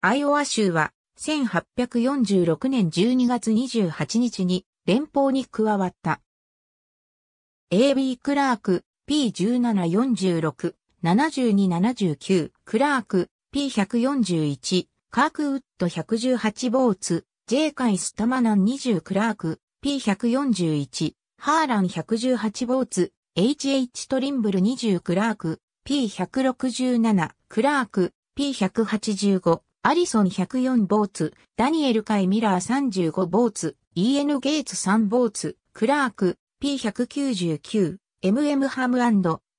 アイオワ州は1846年12月28日に連邦に加わった。A.B. クラーク P1746、7279、クラーク P141、カークウッド118ボーツ、J カイスタマナン20クラーク P141、ハーラン118ボーツ、HH トリンブル20クラーク P167、クラーク P185、アリソン104ボーツ、ダニエル・カイ・ミラー35ボーツ、E.N. ゲイツ3ボーツ、クラーク、P199、M.M. ハム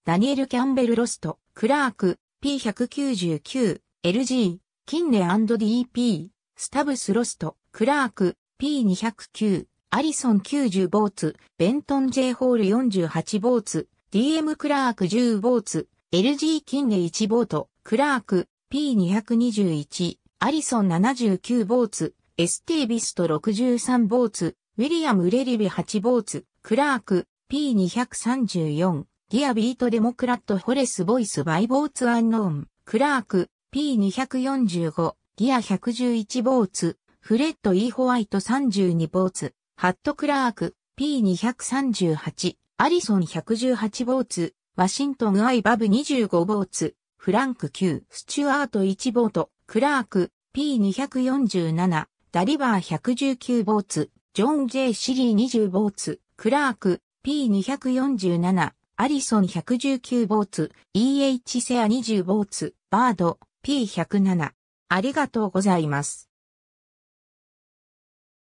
ダニエル・キャンベル・ロスト、クラーク、P199、LG、キンネ &DP、スタブス・ロスト、クラーク、P209、アリソン90ボーツ、ベントン J ホール48ボーツ、DM クラーク10ボーツ、LG キンネ1ボート、クラーク、P221、アリソン79ボーツ、ST ビスト63ボーツ、ウィリアム・レリビ8ボーツ、クラーク、P234、ディアビート・デモクラット・ホレス・ボイス・バイボーツ・アンノーン、クラーク、P245、ィア111ボーツ、フレッド・イー・ホワイト32ボーツ、ハット・クラーク、P238、アリソン118ボーツ、ワシントン・アイ・バブ25ボーツ、フランク Q、スチュアート1ボート、クラーク、P247、ダリバー119ボーツ、ジョン・ J・ シリー20ボーツ、クラーク、P247、アリソン119ボーツ、EH セア20ボーツ、バード、P107。ありがとうございます。